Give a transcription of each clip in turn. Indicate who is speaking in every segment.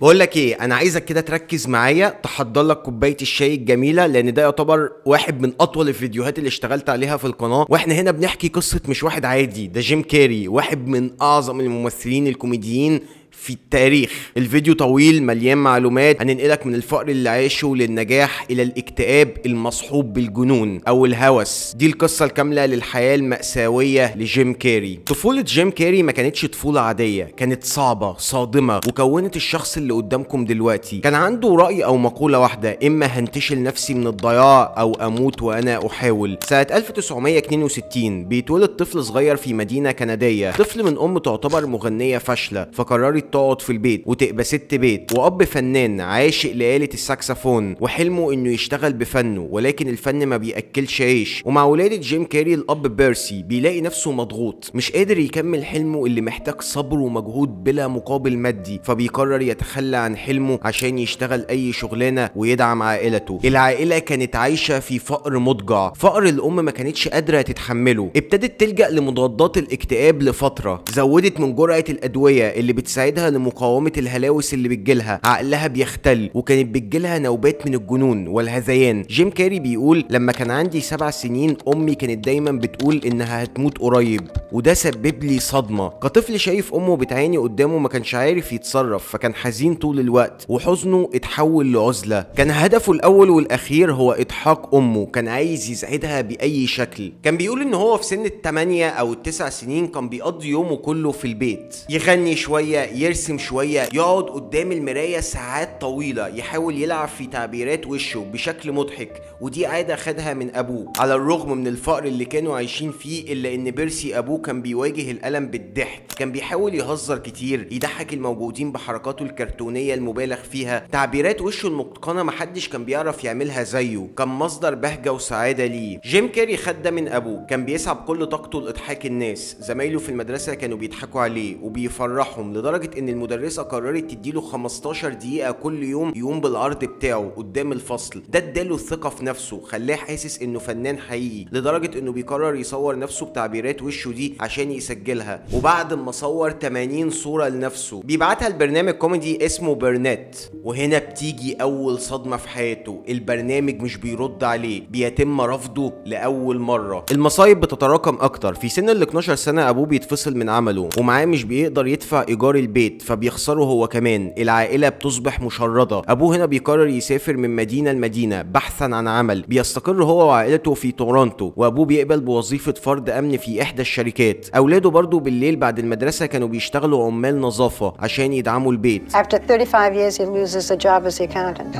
Speaker 1: بقول لك ايه انا عايزك كده تركز معايا تحضر لك كوبايه الشاي الجميله لان ده يعتبر واحد من اطول الفيديوهات اللي اشتغلت عليها في القناه واحنا هنا بنحكي قصه مش واحد عادي ده جيم كاري واحد من اعظم الممثلين الكوميديين في التاريخ الفيديو طويل مليان معلومات هننقلك من الفقر اللي عايشه للنجاح الى الاكتئاب المصحوب بالجنون او الهوس دي القصه الكامله للحياه الماساويه لجيم كاري طفوله جيم كاري ما كانتش طفوله عاديه كانت صعبه صادمه وكونت الشخص اللي قدامكم دلوقتي كان عنده راي او مقوله واحده اما هنتشل نفسي من الضياع او اموت وانا احاول سنه 1962 بيتولد طفل صغير في مدينه كنديه طفل من ام تعتبر مغنيه فاشله فقررت تقعد في البيت وتبقى ست بيت واب فنان عاشق لآلة الساكسفون وحلمه انه يشتغل بفنه ولكن الفن ما بياكلش عيش ومع ولادة جيم كاري الاب بيرسي بيلاقي نفسه مضغوط مش قادر يكمل حلمه اللي محتاج صبر ومجهود بلا مقابل مادي فبيقرر يتخلى عن حلمه عشان يشتغل اي شغلانه ويدعم عائلته العائله كانت عايشه في فقر مضجع فقر الام ما كانتش قادره تتحمله ابتدت تلجا لمضادات الاكتئاب لفتره زودت من جرعه الادويه اللي بتساعدها جسدها لمقاومة الهلاوس اللي بتجيلها عقلها بيختل وكانت بتجيلها نوبات من الجنون والهذيان جيم كاري بيقول لما كان عندي سبع سنين أمي كانت دايما بتقول إنها هتموت قريب وده سبب لي صدمة كطفل شايف أمه بتعاني قدامه ما كانش عارف يتصرف فكان حزين طول الوقت وحزنه اتحول لعزلة كان هدفه الأول والأخير هو إضحاك أمه كان عايز يسعدها بأي شكل كان بيقول إن هو في سن الثمانية أو التسع سنين كان بيقضي يومه كله في البيت يغني شوية يرسم شويه يقعد قدام المرايه ساعات طويله يحاول يلعب في تعبيرات وشه بشكل مضحك ودي عاده خدها من ابوه على الرغم من الفقر اللي كانوا عايشين فيه الا ان بيرسي ابوه كان بيواجه الالم بالضحك كان بيحاول يهزر كتير يضحك الموجودين بحركاته الكرتونيه المبالغ فيها تعبيرات وشه المتقنه محدش كان بيعرف يعملها زيه كان مصدر بهجه وسعاده ليه جيم كاري خد ده من ابوه كان بيسعى بكل طاقته لاضحاك الناس زمايله في المدرسه كانوا بيضحكوا عليه وبيفرحهم لدرجه ان المدرسه قررت تديله 15 دقيقه كل يوم يقوم بالعرض بتاعه قدام الفصل ده اداله الثقه في نفسه خلاه حاسس انه فنان حقيقي لدرجه انه بيقرر يصور نفسه بتعبيرات وشه دي عشان يسجلها وبعد ما صور 80 صوره لنفسه بيبعتها لبرنامج كوميدي اسمه برنات وهنا بتيجي اول صدمه في حياته البرنامج مش بيرد عليه بيتم رفضه لاول مره المصايب بتتراكم اكتر في سن ال 12 سنه ابوه بيتفصل من عمله ومعاه مش بيقدر يدفع ايجار البيت البيت فبيخسره هو كمان العائلة بتصبح مشردة أبوه هنا بيقرر يسافر من مدينة لمدينة بحثا عن عمل بيستقر هو وعائلته في تورنتو وأبوه بيقبل بوظيفة فرد أمن في إحدى الشركات أولاده برضه بالليل بعد المدرسة كانوا بيشتغلوا عمال نظافة عشان يدعموا البيت After 35 years he loses a job as accountant.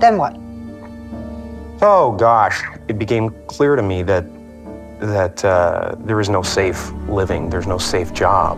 Speaker 1: Then what? Oh gosh, it became clear to me that that uh, there is no safe living, there's no safe job.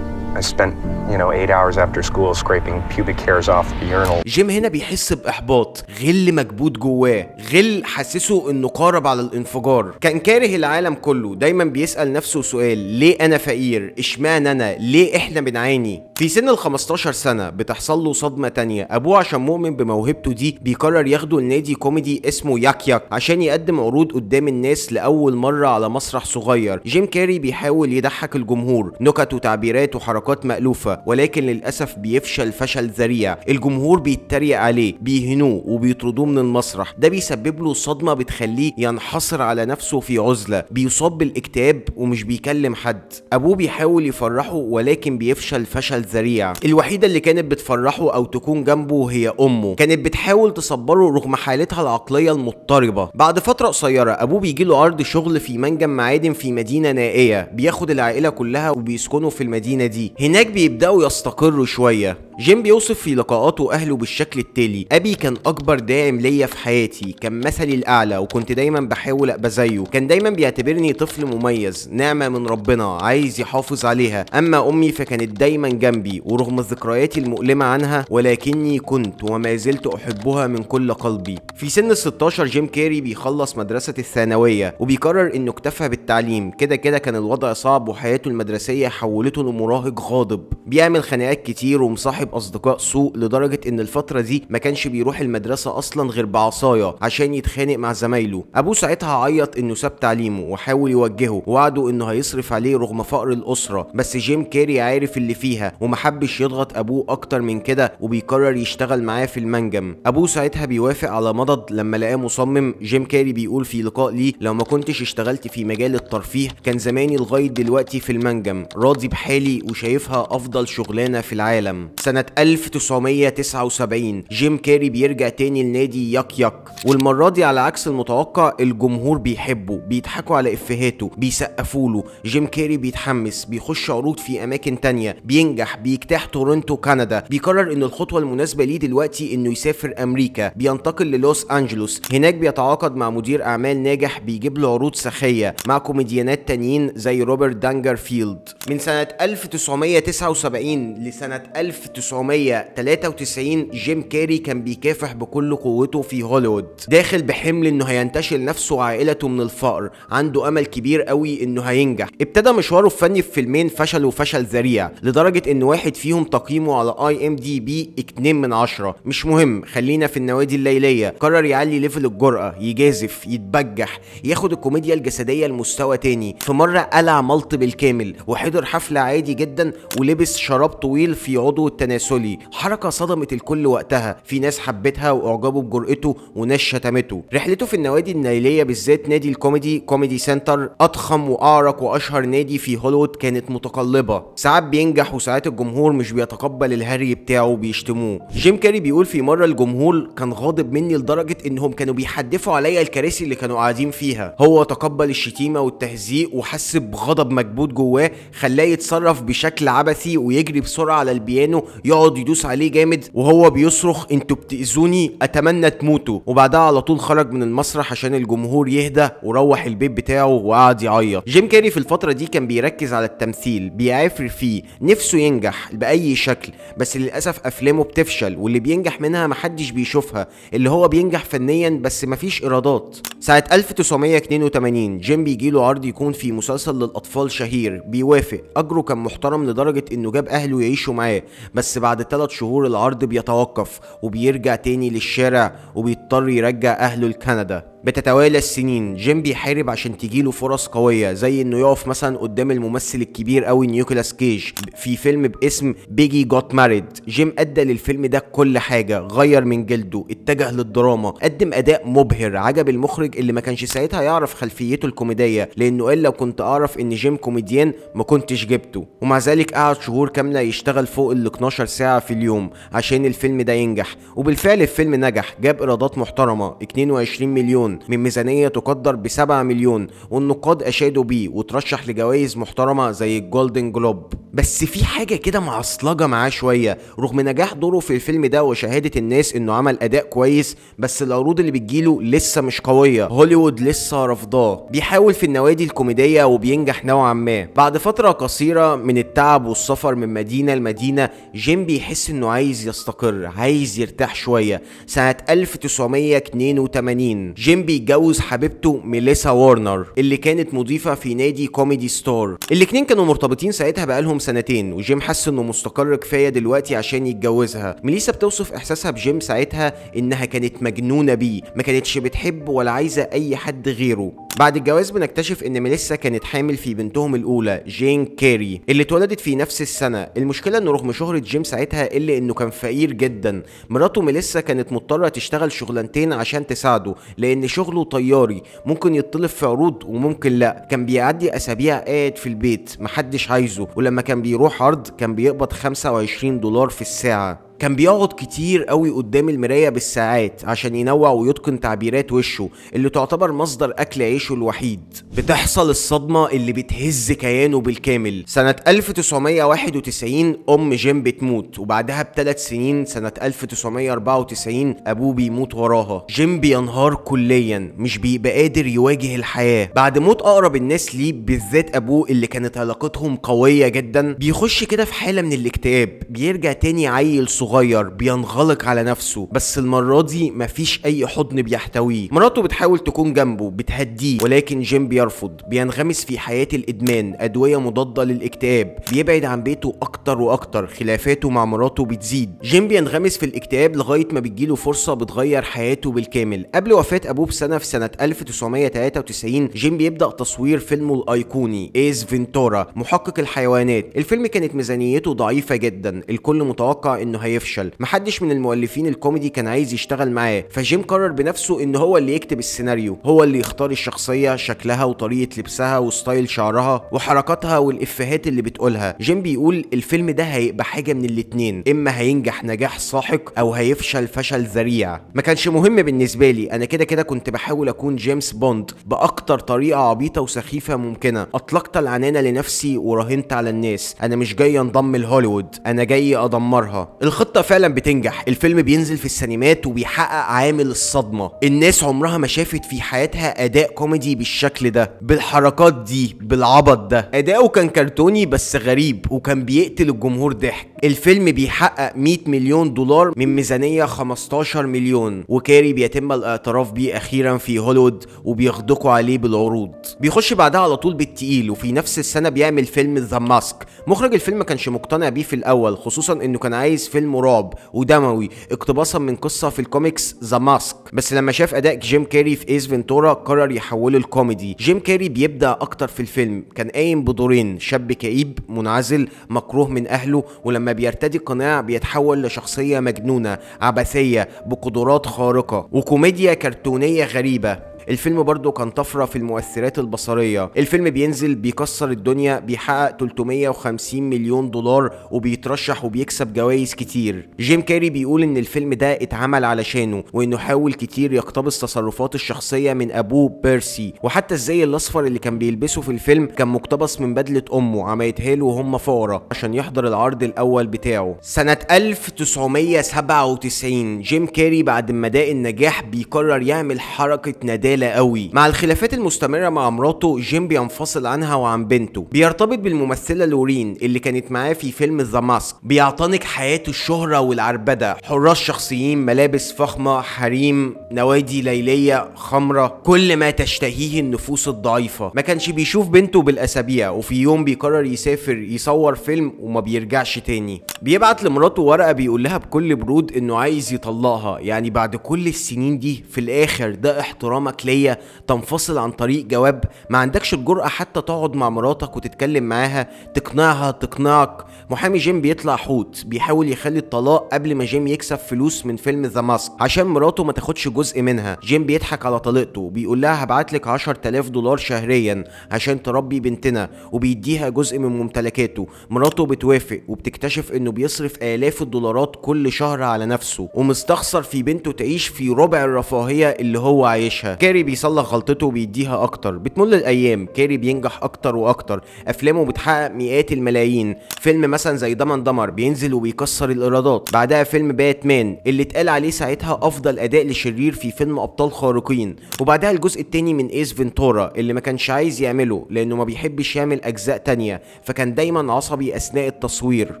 Speaker 1: I spent, you know, eight hours after school scraping pubic hairs off the urinal. جيم هنا بيحس بإحباط، غل مكبوت جواه، غل حسسه إنه قارب على الانفجار، كان كاره العالم كله، دايما بيسأل نفسه سؤال ليه أنا فقير؟ إشمعنى أنا؟ ليه إحنا بنعاني؟ في سن ال 15 سنة بتحصل له صدمة تانية، أبوه عشان مؤمن بموهبته دي بيقرر ياخده لنادي كوميدي اسمه ياك ياك عشان يقدم عروض قدام الناس لأول مرة على مسرح صغير، جيم كاري بيحاول يضحك الجمهور، نكت وتعبيرات وحركات حركات مألوفة ولكن للأسف بيفشل فشل ذريع الجمهور بيتريق عليه بيهنوه وبيطردوه من المسرح ده بيسبب له صدمة بتخليه ينحصر على نفسه في عزلة بيصاب بالاكتئاب ومش بيكلم حد أبوه بيحاول يفرحه ولكن بيفشل فشل ذريع الوحيدة اللي كانت بتفرحه أو تكون جنبه هي أمه كانت بتحاول تصبره رغم حالتها العقلية المضطربة بعد فترة قصيرة أبوه بيجيله عرض شغل في منجم معادن في مدينة نائية بياخد العائلة كلها وبيسكنوا في المدينة دي هناك بيبداوا يستقروا شويه جيم بيوصف في لقاءاته أهله بالشكل التالي أبي كان أكبر داعم ليا في حياتي كان مثلي الأعلى وكنت دايما بحاول أبقى زيه كان دايما بيعتبرني طفل مميز نعمة من ربنا عايز يحافظ عليها أما أمي فكانت دايما جنبي ورغم ذكرياتي المؤلمة عنها ولكني كنت وما زلت أحبها من كل قلبي في سن ال 16 جيم كاري بيخلص مدرسة الثانوية وبيقرر إنه اكتفى بالتعليم كده كده كان الوضع صعب وحياته المدرسية حولته لمراهق غاضب بيعمل خناقات كتير ومصاحب اصدقاء سوء لدرجه ان الفتره دي ما كانش بيروح المدرسه اصلا غير بعصايه عشان يتخانق مع زمايله ابوه ساعتها عيط انه ساب تعليمه وحاول يوجهه ووعده انه هيصرف عليه رغم فقر الاسره بس جيم كاري عارف اللي فيها ومحبش يضغط ابوه اكتر من كده وبيقرر يشتغل معاه في المنجم ابوه ساعتها بيوافق على مضض لما لقاه مصمم جيم كاري بيقول في لقاء ليه لو ما كنتش اشتغلت في مجال الترفيه كان زماني لغايه دلوقتي في المنجم راضي بحالي وشايفها افضل أفضل شغلانة في العالم سنة 1979 جيم كاري بيرجع تاني لنادي ياك ياك والمرة دي على عكس المتوقع الجمهور بيحبه بيضحكوا على إفهاته بيسقفوا له جيم كاري بيتحمس بيخش عروض في أماكن تانية بينجح بيجتاح تورنتو كندا بيقرر إن الخطوة المناسبة ليه دلوقتي إنه يسافر أمريكا بينتقل للوس أنجلوس هناك بيتعاقد مع مدير أعمال ناجح بيجيب له عروض سخية مع كوميديانات تانيين زي روبرت دانجر فيلد من سنة 1979 1973 لسنة 1993 جيم كاري كان بيكافح بكل قوته في هوليوود داخل بحمل انه هينتشل نفسه وعائلته من الفقر عنده امل كبير قوي انه هينجح ابتدى مشواره الفني في فيلمين فشل وفشل ذريع لدرجة ان واحد فيهم تقييمه على اي ام دي بي 2 من 10 مش مهم خلينا في النوادي الليلية قرر يعلي ليفل الجرأة يجازف يتبجح ياخد الكوميديا الجسدية لمستوى تاني في مرة قلع ملط بالكامل وحضر حفلة عادي جدا ولبس شراب طويل في عضو التناسلي حركة صدمت الكل وقتها في ناس حبتها واعجبوا بجرأته وناس شتمته رحلته في النوادي النيلية بالذات نادي الكوميدي كوميدي سنتر أضخم وأعرق وأشهر نادي في هوليوود كانت متقلبة ساعات بينجح وساعات الجمهور مش بيتقبل الهري بتاعه وبيشتموه جيم كاري بيقول في مرة الجمهور كان غاضب مني لدرجة إنهم كانوا بيحدفوا عليا الكراسي اللي كانوا قاعدين فيها هو تقبل الشتيمة والتهزيق وحس بغضب مكبوت جواه خلاه يتصرف بشكل عبثي ويجري بسرعه على البيانو يقعد يدوس عليه جامد وهو بيصرخ انتوا بتاذوني اتمنى تموتوا وبعدها على طول خرج من المسرح عشان الجمهور يهدى وروح البيت بتاعه وقعد يعيط جيم كاري في الفتره دي كان بيركز على التمثيل بيعافر فيه نفسه ينجح باي شكل بس للاسف افلامه بتفشل واللي بينجح منها محدش بيشوفها اللي هو بينجح فنيا بس مفيش ايرادات ساعه 1982 جيم بيجيله عرض يكون في مسلسل للاطفال شهير بيوافق اجره كان محترم لدرجه انه وجاب اهله يعيشوا معاه بس بعد ثلاث شهور العرض بيتوقف وبيرجع تاني للشارع وبيضطر يرجع اهله لكندا بتتوالى السنين جيم بيحارب عشان تجيله فرص قويه زي انه يقف مثلا قدام الممثل الكبير قوي نيكولاس كيج في فيلم باسم بيجي جوت ماريد جيم ادى للفيلم ده كل حاجه غير من جلده اتجه للدراما قدم اداء مبهر عجب المخرج اللي ما كانش ساعتها يعرف خلفيته الكوميديه لانه قال لو كنت اعرف ان جيم كوميديان ما كنتش جبته ومع ذلك قعد شهور كامله يشتغل فوق ال 12 ساعه في اليوم عشان الفيلم ده ينجح وبالفعل الفيلم نجح جاب ايرادات محترمه 22 مليون من ميزانية تقدر ب 7 مليون والنقاد أشادوا بيه وترشح لجوائز محترمة زي الجولدن جلوب بس في حاجة كده معصلجة معاه شوية رغم نجاح دوره في الفيلم ده وشهادة الناس إنه عمل أداء كويس بس العروض اللي بتجيله لسه مش قوية هوليوود لسه رافضاه بيحاول في النوادي الكوميدية وبينجح نوعا ما بعد فترة قصيرة من التعب والسفر من مدينة لمدينة جيم بيحس إنه عايز يستقر عايز يرتاح شوية سنة 1982 جيم بيتجوز حبيبته ميليسا وارنر اللي كانت مضيفه في نادي كوميدي ستار الاثنين كانوا مرتبطين ساعتها بقالهم سنتين وجيم حس انه مستقر كفايه دلوقتي عشان يتجوزها ميليسا بتوصف احساسها بجيم ساعتها انها كانت مجنونه بيه ما كانتش بتحب ولا عايزه اي حد غيره بعد الجواز بنكتشف ان ميليسا كانت حامل في بنتهم الاولى جين كيري اللي اتولدت في نفس السنه المشكله ان رغم شهره جيم ساعتها الا انه كان فقير جدا مراته ميليسا كانت مضطره تشتغل شغلانتين عشان تساعده لان شغله طياري ممكن يطلب في عروض وممكن لا كان بيعدي اسابيع قاعد في البيت محدش عايزه ولما كان بيروح عرض كان بيقبض 25 دولار في الساعه كان بيقعد كتير قوي قدام المرايه بالساعات عشان ينوع ويتقن تعبيرات وشه اللي تعتبر مصدر اكل عيشه الوحيد بتحصل الصدمه اللي بتهز كيانه بالكامل سنه 1991 ام جيم بتموت وبعدها بثلاث سنين سنه 1994 ابوه بيموت وراها جيم بينهار كليا مش بيبقى قادر يواجه الحياه بعد موت اقرب الناس ليه بالذات ابوه اللي كانت علاقتهم قويه جدا بيخش كده في حاله من الاكتئاب بيرجع تاني عيل صغير صغير بينغلق على نفسه بس المرة دي مفيش أي حضن بيحتويه مراته بتحاول تكون جنبه بتهديه ولكن جيم بيرفض بينغمس في حياة الإدمان أدوية مضادة للاكتئاب بيبعد عن بيته أكتر وأكتر خلافاته مع مراته بتزيد جيم بينغمس في الاكتئاب لغاية ما بتجيله فرصة بتغير حياته بالكامل قبل وفاة أبوه بسنة في سنة 1993 جيم بيبدأ تصوير فيلمه الأيقوني إيز فينتورا محقق الحيوانات الفيلم كانت ميزانيته ضعيفة جدا الكل متوقع إنه هي هيفشل محدش من المؤلفين الكوميدي كان عايز يشتغل معاه فجيم قرر بنفسه ان هو اللي يكتب السيناريو هو اللي يختار الشخصيه شكلها وطريقه لبسها وستايل شعرها وحركاتها والافيهات اللي بتقولها جيم بيقول الفيلم ده هيبقى حاجه من الاتنين اما هينجح نجاح ساحق او هيفشل فشل ذريع ما كانش مهم بالنسبه لي انا كده كده كنت بحاول اكون جيمس بوند باكتر طريقه عبيطه وسخيفه ممكنه اطلقت العنانه لنفسي وراهنت على الناس انا مش جاي انضم لهوليوود انا جاي ادمرها الخطة فعلا بتنجح الفيلم بينزل في السينمات وبيحقق عامل الصدمة الناس عمرها ما شافت في حياتها أداء كوميدي بالشكل ده بالحركات دي بالعبط ده أداؤه كان كرتوني بس غريب وكان بيقتل الجمهور ضحك الفيلم بيحقق 100 مليون دولار من ميزانية 15 مليون وكاري بيتم الاعتراف بيه أخيرا في هوليوود وبيغدقوا عليه بالعروض بيخش بعدها على طول بالتقيل وفي نفس السنة بيعمل فيلم ذا ماسك مخرج الفيلم كانش مقتنع بيه في الأول خصوصا إنه كان عايز فيلم مراب ودموي اقتباسا من قصه في الكوميكس ذا ماسك بس لما شاف اداء جيم كاري في ايس فينتورا قرر يحوله الكوميدي جيم كاري بيبدا اكتر في الفيلم كان قايم بدورين شاب كئيب منعزل مكروه من اهله ولما بيرتدي قناع بيتحول لشخصيه مجنونه عبثيه بقدرات خارقه وكوميديا كرتونيه غريبه الفيلم برضه كان طفره في المؤثرات البصريه الفيلم بينزل بيكسر الدنيا بيحقق 350 مليون دولار وبيترشح وبيكسب جوائز كتير جيم كاري بيقول ان الفيلم ده اتعمل علشانه وانه حاول كتير يقتبس تصرفات الشخصيه من ابوه بيرسي وحتى الزي الاصفر اللي كان بيلبسه في الفيلم كان مقتبس من بدله امه عملتها له وهم فقراء عشان يحضر العرض الاول بتاعه سنه 1997 جيم كاري بعد ما داق النجاح بيقرر يعمل حركه نداء قليله قوي مع الخلافات المستمره مع مراته جيم بينفصل عنها وعن بنته بيرتبط بالممثله لورين اللي كانت معاه في فيلم ذا ماسك بيعتنق حياته الشهره والعربده حراس شخصيين ملابس فخمه حريم نوادي ليليه خمره كل ما تشتهيه النفوس الضعيفه ما كانش بيشوف بنته بالاسابيع وفي يوم بيقرر يسافر يصور فيلم وما بيرجعش تاني بيبعت لمراته ورقه بيقول لها بكل برود انه عايز يطلقها يعني بعد كل السنين دي في الاخر ده احترامك ليا تنفصل عن طريق جواب ما عندكش الجرأه حتى تقعد مع مراتك وتتكلم معاها تقنعها تقنعك محامي جيم بيطلع حوت بيحاول يخلي الطلاق قبل ما جيم يكسب فلوس من فيلم ذا ماسك عشان مراته ما تاخدش جزء منها جيم بيضحك على طليقته بيقول لها هبعتلك 10000 دولار شهريا عشان تربي بنتنا وبيديها جزء من ممتلكاته مراته بتوافق وبتكتشف انه بيصرف الاف الدولارات كل شهر على نفسه ومستخسر في بنته تعيش في ربع الرفاهيه اللي هو عايشها كاري بيصلح غلطته وبيديها اكتر بتمر الايام كاري بينجح اكتر واكتر افلامه بتحقق مئات الملايين فيلم مثلا زي دمن دمر بينزل وبيكسر الايرادات بعدها فيلم باتمان اللي اتقال عليه ساعتها افضل اداء لشرير في فيلم ابطال خارقين وبعدها الجزء التاني من ايس فينتورا اللي ما كانش عايز يعمله لانه ما بيحبش يعمل اجزاء تانية فكان دايما عصبي اثناء التصوير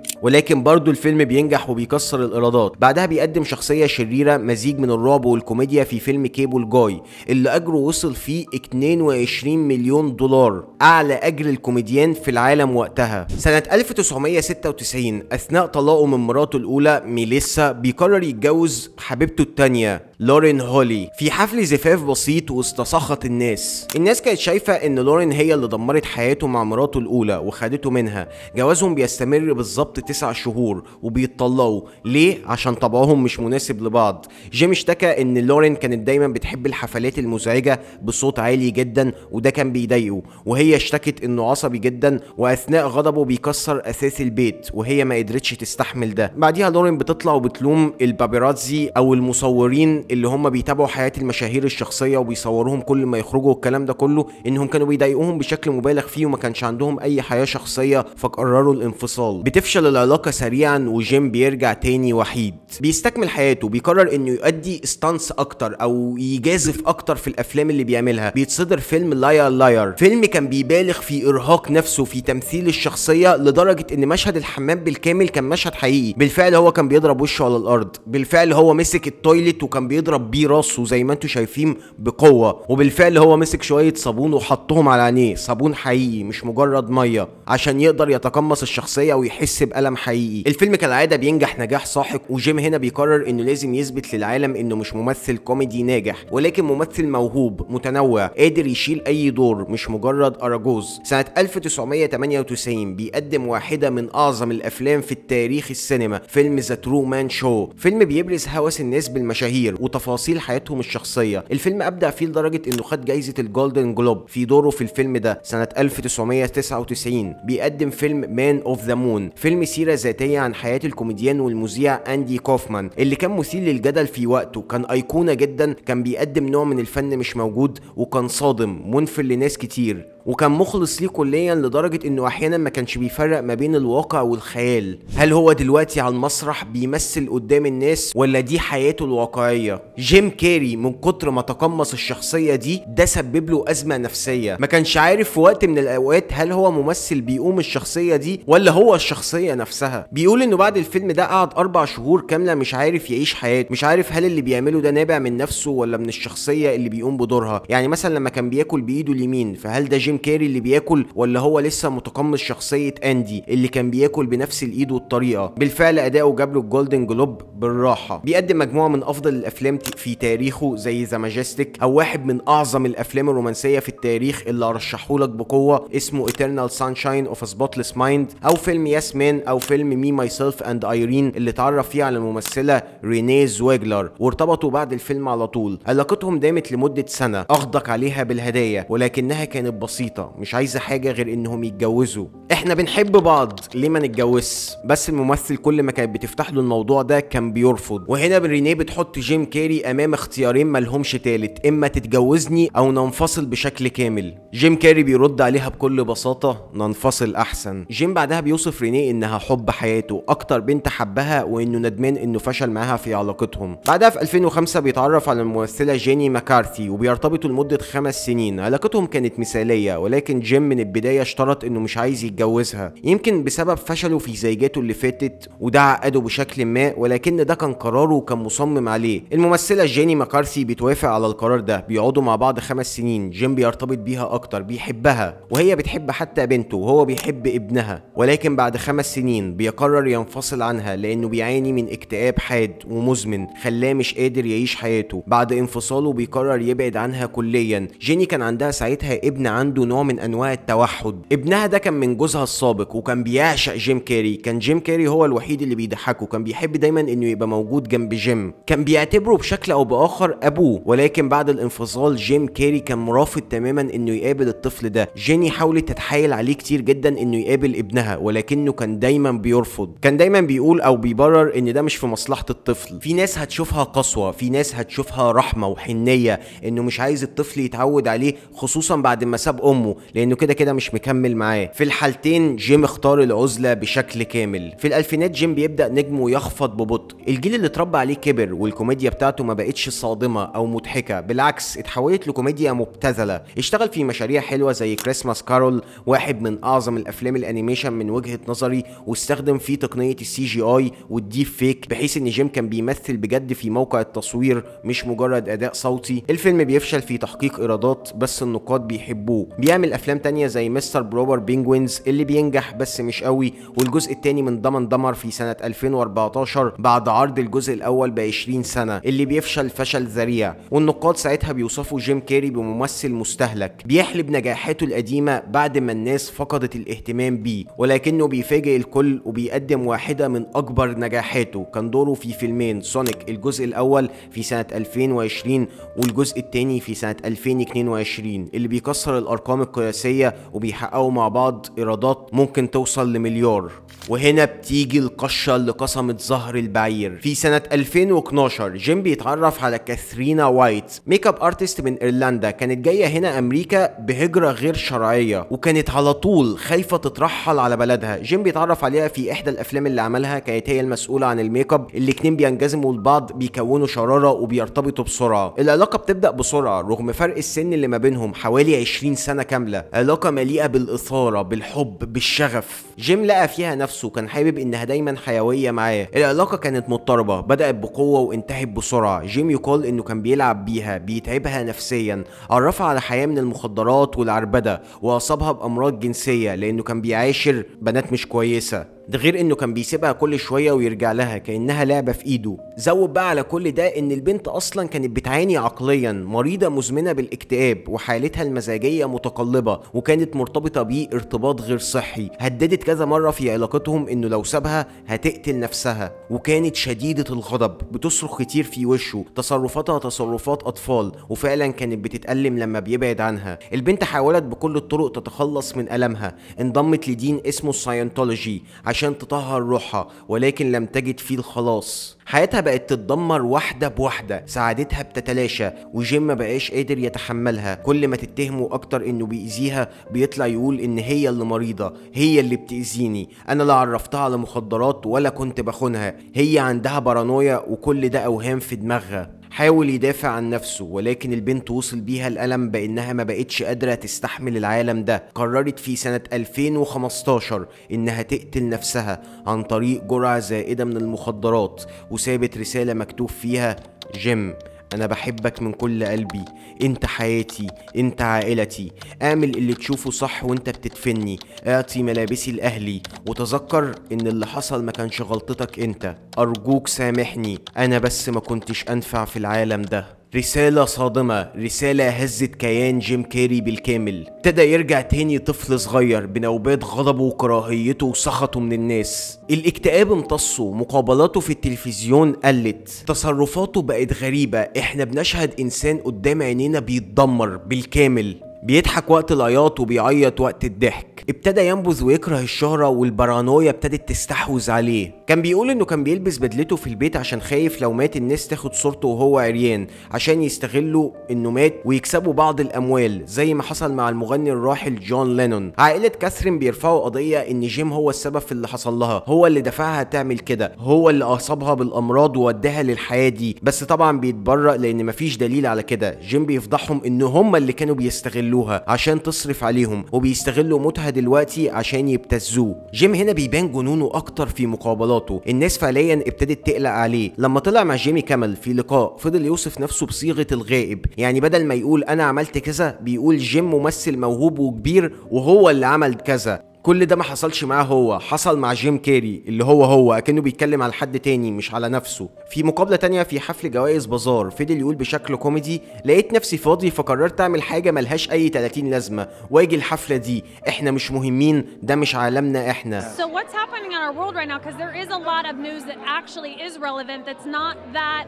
Speaker 1: ولكن برضه الفيلم بينجح وبيكسر الايرادات بعدها بيقدم شخصيه شريره مزيج من الرعب والكوميديا في فيلم كيبل جاي اللي اللي أجره وصل فيه 22 مليون دولار أعلى أجر الكوميديان في العالم وقتها سنة 1996 أثناء طلاقه من مراته الأولى ميليسا بيقرر يتجوز حبيبته التانية لورين هولي في حفل زفاف بسيط سخط الناس الناس كانت شايفة ان لورين هي اللي دمرت حياته مع مراته الاولى وخدته منها جوازهم بيستمر بالظبط تسع شهور وبيتطلقوا ليه عشان طبعهم مش مناسب لبعض جيم اشتكى ان لورين كانت دايما بتحب الحفلات الم مزعجه بصوت عالي جدا وده كان بيضايقه وهي اشتكت انه عصبي جدا واثناء غضبه بيكسر اثاث البيت وهي ما قدرتش تستحمل ده بعديها لورين بتطلع وبتلوم البابيراتزي او المصورين اللي هم بيتابعوا حياه المشاهير الشخصيه وبيصوروهم كل ما يخرجوا والكلام ده كله انهم كانوا بيضايقوهم بشكل مبالغ فيه وما كانش عندهم اي حياه شخصيه فقرروا الانفصال بتفشل العلاقه سريعا وجيم بيرجع تاني وحيد بيستكمل حياته بيقرر انه يؤدي ستانس اكتر او يجازف اكتر اكتر في الافلام اللي بيعملها بيتصدر فيلم لاير لاير فيلم كان بيبالغ في ارهاق نفسه في تمثيل الشخصيه لدرجه ان مشهد الحمام بالكامل كان مشهد حقيقي بالفعل هو كان بيضرب وشه على الارض بالفعل هو مسك التويلت وكان بيضرب بيه راسه زي ما انتم شايفين بقوه وبالفعل هو مسك شويه صابون وحطهم على عينيه صابون حقيقي مش مجرد ميه عشان يقدر يتقمص الشخصيه ويحس بالم حقيقي الفيلم كالعاده بينجح نجاح ساحق وجيم هنا بيقرر انه لازم يثبت للعالم انه مش ممثل كوميدي ناجح ولكن ممثل ممثل موهوب متنوع قادر يشيل أي دور مش مجرد أراجوز سنة 1998 بيقدم واحدة من أعظم الأفلام في التاريخ السينما فيلم ذا ترو مان شو فيلم بيبرز هوس الناس بالمشاهير وتفاصيل حياتهم الشخصية الفيلم أبدع فيه لدرجة إنه خد جايزة الجولدن جلوب في دوره في الفيلم ده سنة 1999 بيقدم فيلم مان أوف ذا مون فيلم سيرة ذاتية عن حياة الكوميديان والمذيع أندي كوفمان اللي كان مثير للجدل في وقته كان أيقونة جدا كان بيقدم نوع من الفيلم الفن مش موجود وكان صادم منفر لناس كتير وكان مخلص ليه كليا لدرجة انه احيانا ما كانش بيفرق ما بين الواقع والخيال هل هو دلوقتي على المسرح بيمثل قدام الناس ولا دي حياته الواقعية جيم كاري من كتر ما تقمص الشخصية دي ده سبب له ازمة نفسية ما كانش عارف في وقت من الاوقات هل هو ممثل بيقوم الشخصية دي ولا هو الشخصية نفسها بيقول انه بعد الفيلم ده قعد اربع شهور كاملة مش عارف يعيش حياته مش عارف هل اللي بيعمله ده نابع من نفسه ولا من الشخصية اللي بيقوم بدورها يعني مثلا لما كان بياكل بايده اليمين فهل ده جيم جيم كاري اللي بياكل ولا هو لسه متقمص شخصيه اندي اللي كان بياكل بنفس الايد والطريقه بالفعل اداؤه جاب له الجولدن جلوب بالراحه بيقدم مجموعه من افضل الافلام في تاريخه زي ذا ماجستيك او واحد من اعظم الافلام الرومانسيه في التاريخ اللي ارشحهولك بقوه اسمه ايترنال سانشاين اوف سبوتليس مايند او فيلم ياس مان او فيلم مي ماي سيلف اند ايرين اللي اتعرف فيه على الممثله رينيه زويجلر وارتبطوا بعد الفيلم على طول علاقتهم دامت لمده سنه اغدق عليها بالهدايا ولكنها كانت بسيطه بسيطه مش عايزه حاجه غير انهم يتجوزوا احنا بنحب بعض ليه ما نتجوزش بس الممثل كل ما كانت بتفتح له الموضوع ده كان بيرفض وهنا رينيه بتحط جيم كيري امام اختيارين ملهمش تالت اما تتجوزني او ننفصل بشكل كامل جيم كيري بيرد عليها بكل بساطه ننفصل احسن جيم بعدها بيوصف رينيه انها حب حياته اكتر بنت حبها وانه ندمان انه فشل معاها في علاقتهم بعدها في 2005 بيتعرف على الممثله جيني ماكارثي وبيرتبطوا لمده خمس سنين علاقتهم كانت مثاليه ولكن جيم من البدايه اشترط انه مش عايز يتجوزها يمكن بسبب فشله في زيجاته اللي فاتت وده عقده بشكل ما ولكن ده كان قراره وكان مصمم عليه الممثله جيني مكارثي بتوافق على القرار ده بيقعدوا مع بعض خمس سنين جيم بيرتبط بيها اكتر بيحبها وهي بتحب حتى بنته وهو بيحب ابنها ولكن بعد خمس سنين بيقرر ينفصل عنها لانه بيعاني من اكتئاب حاد ومزمن خلاه مش قادر يعيش حياته بعد انفصاله بيقرر يبعد عنها كليا جيني كان عندها ساعتها ابن عنده نوع من انواع التوحد ابنها ده كان من جوزها السابق وكان بيعشق جيم كيري كان جيم كيري هو الوحيد اللي بيضحكه كان بيحب دايما انه يبقى موجود جنب جيم كان بيعتبره بشكل او باخر ابوه ولكن بعد الانفصال جيم كيري كان مرافض تماما انه يقابل الطفل ده جيني حاولت تتحايل عليه كتير جدا انه يقابل ابنها ولكنه كان دايما بيرفض كان دايما بيقول او بيبرر ان ده مش في مصلحه الطفل في ناس هتشوفها قسوه في ناس هتشوفها رحمه وحنيه انه مش عايز الطفل يتعود عليه خصوصا بعد ما ساب امه لانه كده كده مش مكمل معاه في الحالتين جيم اختار العزله بشكل كامل في الالفينات جيم بيبدا نجمه يخفض ببطء الجيل اللي اتربى عليه كبر والكوميديا بتاعته ما بقتش صادمه او مضحكه بالعكس اتحولت لكوميديا مبتذله اشتغل في مشاريع حلوه زي كريسماس كارول واحد من اعظم الافلام الانيميشن من وجهه نظري واستخدم فيه تقنيه السي جي اي والديب فيك بحيث ان جيم كان بيمثل بجد في موقع التصوير مش مجرد اداء صوتي الفيلم بيفشل في تحقيق ايرادات بس النقاد بيحبوه بيعمل افلام تانية زي مستر بروبر بينجوينز اللي بينجح بس مش قوي والجزء التاني من ضمن دمر في سنة 2014 بعد عرض الجزء الاول ب 20 سنة اللي بيفشل فشل ذريع والنقاد ساعتها بيوصفوا جيم كاري بممثل مستهلك بيحلب نجاحاته القديمة بعد ما الناس فقدت الاهتمام بيه ولكنه بيفاجئ الكل وبيقدم واحدة من اكبر نجاحاته كان دوره في فيلمين سونيك الجزء الاول في سنة 2020 والجزء التاني في سنة 2022 اللي بيكسر الارقام الارقام القياسيه وبيحققوا مع بعض ايرادات ممكن توصل لمليار وهنا بتيجي القشة اللي قسمت ظهر البعير في سنة 2012 جيم بيتعرف على كاثرينا وايت ميك اب ارتست من ايرلندا كانت جاية هنا امريكا بهجرة غير شرعية وكانت على طول خايفة تترحل على بلدها جيم بيتعرف عليها في احدى الافلام اللي عملها كانت هي المسؤولة عن الميك اب الاتنين بينجزموا لبعض بيكونوا شرارة وبيرتبطوا بسرعة العلاقة بتبدأ بسرعة رغم فرق السن اللي ما بينهم حوالي 20 سنة كاملة علاقة مليئة بالإثارة بالحب بالشغف جيم لقى فيها نفسه نفسه كان حابب انها دايما حيويه معاه العلاقه كانت مضطربه بدات بقوه وانتهت بسرعه جيم يقول انه كان بيلعب بيها بيتعبها نفسيا عرفها على حياه من المخدرات والعربده واصابها بامراض جنسيه لانه كان بيعاشر بنات مش كويسه ده غير انه كان بيسيبها كل شويه ويرجع لها كانها لعبه في ايده زود بقى على كل ده ان البنت اصلا كانت بتعاني عقليا مريضه مزمنه بالاكتئاب وحالتها المزاجيه متقلبه وكانت مرتبطه بيه ارتباط غير صحي هددت كذا مره في علاقتهم انه لو سابها هتقتل نفسها وكانت شديده الغضب بتصرخ كتير في وشه تصرفاتها تصرفات اطفال وفعلا كانت بتتالم لما بيبعد عنها البنت حاولت بكل الطرق تتخلص من المها انضمت لدين اسمه الساينتولوجي عشان تطهر روحها ولكن لم تجد فيه الخلاص حياتها بقت تتدمر واحدة بواحدة سعادتها بتتلاشى وجيم ما بقاش قادر يتحملها كل ما تتهمه أكتر إنه بيأذيها بيطلع يقول إن هي اللي مريضة هي اللي بتأذيني أنا لا عرفتها على مخدرات ولا كنت بخونها هي عندها بارانويا وكل ده أوهام في دماغها حاول يدافع عن نفسه ولكن البنت وصل بيها الألم بأنها ما بقتش قادرة تستحمل العالم ده قررت في سنة 2015 إنها تقتل نفسها عن طريق جرعة زائدة من المخدرات وسابت رسالة مكتوب فيها جيم أنا بحبك من كل قلبي أنت حياتي أنت عائلتي أعمل اللي تشوفه صح وأنت بتدفني أعطي ملابسي لأهلي وتذكر إن اللي حصل ما كانش غلطتك أنت أرجوك سامحني أنا بس ما كنتش أنفع في العالم ده رسالة صادمة رسالة هزت كيان جيم كاري بالكامل ابتدى يرجع تاني طفل صغير بنوبات غضبه وكراهيته وسخطه من الناس الاكتئاب امتصه مقابلاته في التلفزيون قلت تصرفاته بقت غريبة احنا بنشهد انسان قدام عينينا بيتدمر بالكامل بيضحك وقت العياط وبيعيط وقت الضحك ابتدى ينبذ ويكره الشهرة والبارانويا ابتدت تستحوذ عليه كان بيقول انه كان بيلبس بدلته في البيت عشان خايف لو مات الناس تاخد صورته وهو عريان عشان يستغلوا انه مات ويكسبوا بعض الاموال زي ما حصل مع المغني الراحل جون لينون عائلة كاثرين بيرفعوا قضية ان جيم هو السبب في اللي حصل لها هو اللي دفعها تعمل كده هو اللي اصابها بالامراض ووداها للحياة دي بس طبعا بيتبرأ لان مفيش دليل على كده جيم بيفضحهم ان هم اللي كانوا بيستغلوا بيعملوها عشان تصرف عليهم وبيستغلوا متها دلوقتي عشان يبتزوه جيم هنا بيبان جنونه اكتر في مقابلاته الناس فعليا ابتدت تقلق عليه لما طلع مع جيمي كامل في لقاء فضل يوصف نفسه بصيغه الغائب يعني بدل ما يقول انا عملت كذا بيقول جيم ممثل موهوب وكبير وهو اللي عمل كذا كل ده ما حصلش معاه هو حصل مع جيم كيري اللي هو هو اكنه بيتكلم على حد تاني مش على نفسه في مقابله تانية في حفل جوائز بازار فضل يقول بشكل كوميدي لقيت نفسي فاضي فقررت اعمل حاجه ملهاش اي 30 لازمه واجي الحفله دي احنا مش مهمين ده مش عالمنا احنا So what's happening in our world right now because there is a lot of news that actually is relevant that's not that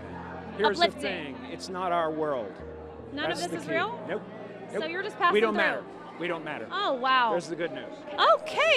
Speaker 1: Here's uplifting. the thing, it's not our world. None That's of this is real? Nope. nope. So you're just passing we don't through. matter. Oh,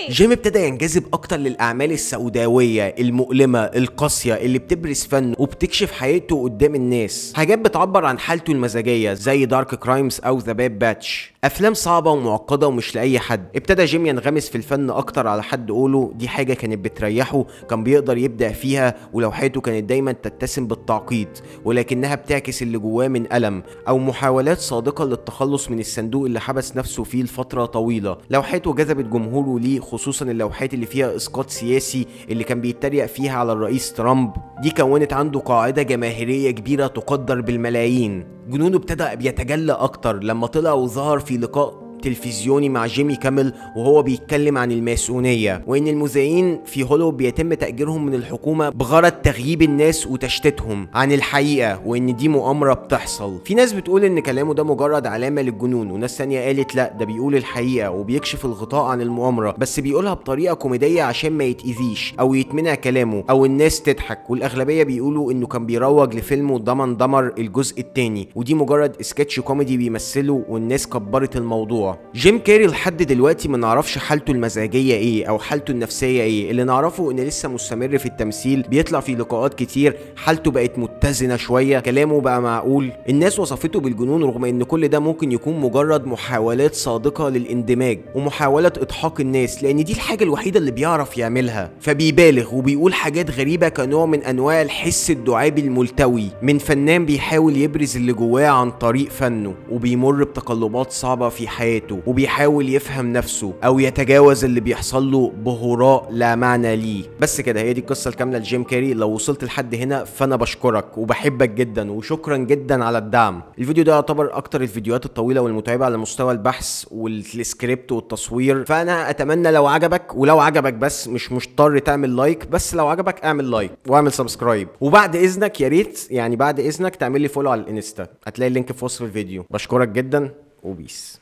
Speaker 1: جيم ابتدى ينجذب أكتر للأعمال السوداوية المؤلمة القاسية اللي بتبرز فنه وبتكشف حقيقته قدام الناس حاجات بتعبر عن حالته المزاجية زي دارك كرايمز أو ذا باد باتش أفلام صعبة ومعقدة ومش لأي حد ابتدى جيم ينغمس في الفن أكتر على حد قوله دي حاجة كانت بتريحه كان بيقدر يبدع فيها حياته كانت دايما تتسم بالتعقيد ولكنها بتعكس اللي جواه من ألم أو محاولات صادقة للتخلص من الصندوق اللي حبس نفسه فيه فتره طويله لوحاته جذبت جمهوره ليه خصوصا اللوحات اللي فيها اسقاط سياسي اللي كان بيتريق فيها على الرئيس ترامب دي كونت عنده قاعده جماهيريه كبيره تقدر بالملايين جنونه ابتدى بيتجلى اكتر لما طلع وظهر في لقاء تلفزيوني مع جيمي كامل وهو بيتكلم عن الماسونية وإن المذيعين في هولو بيتم تأجيرهم من الحكومة بغرض تغييب الناس وتشتتهم عن الحقيقة وإن دي مؤامرة بتحصل في ناس بتقول إن كلامه ده مجرد علامة للجنون وناس ثانية قالت لا ده بيقول الحقيقة وبيكشف الغطاء عن المؤامرة بس بيقولها بطريقة كوميدية عشان ما يتأذيش أو يتمنع كلامه أو الناس تضحك والأغلبية بيقولوا إنه كان بيروج لفيلمه ضمن دمر الجزء الثاني ودي مجرد سكتش كوميدي بيمثله والناس كبرت الموضوع جيم كاري لحد دلوقتي ما نعرفش حالته المزاجيه ايه او حالته النفسيه ايه اللي نعرفه ان لسه مستمر في التمثيل بيطلع في لقاءات كتير حالته بقت متزنه شويه كلامه بقى معقول الناس وصفته بالجنون رغم ان كل ده ممكن يكون مجرد محاولات صادقه للاندماج ومحاوله اضحاك الناس لان دي الحاجه الوحيده اللي بيعرف يعملها فبيبالغ وبيقول حاجات غريبه كنوع من انواع الحس الدعابي الملتوي من فنان بيحاول يبرز اللي جواه عن طريق فنه وبيمر بتقلبات صعبه في حياته ذاته وبيحاول يفهم نفسه او يتجاوز اللي بيحصل له بهراء لا معنى ليه بس كده هي دي القصه الكامله لجيم كاري لو وصلت لحد هنا فانا بشكرك وبحبك جدا وشكرا جدا على الدعم الفيديو ده يعتبر اكتر الفيديوهات الطويله والمتعبه على مستوى البحث والسكريبت والتصوير فانا اتمنى لو عجبك ولو عجبك بس مش مضطر تعمل لايك بس لو عجبك اعمل لايك واعمل سبسكرايب وبعد اذنك يا ريت يعني بعد اذنك تعمل لي فولو على الانستا هتلاقي اللينك في وصف الفيديو بشكرك جدا وبيس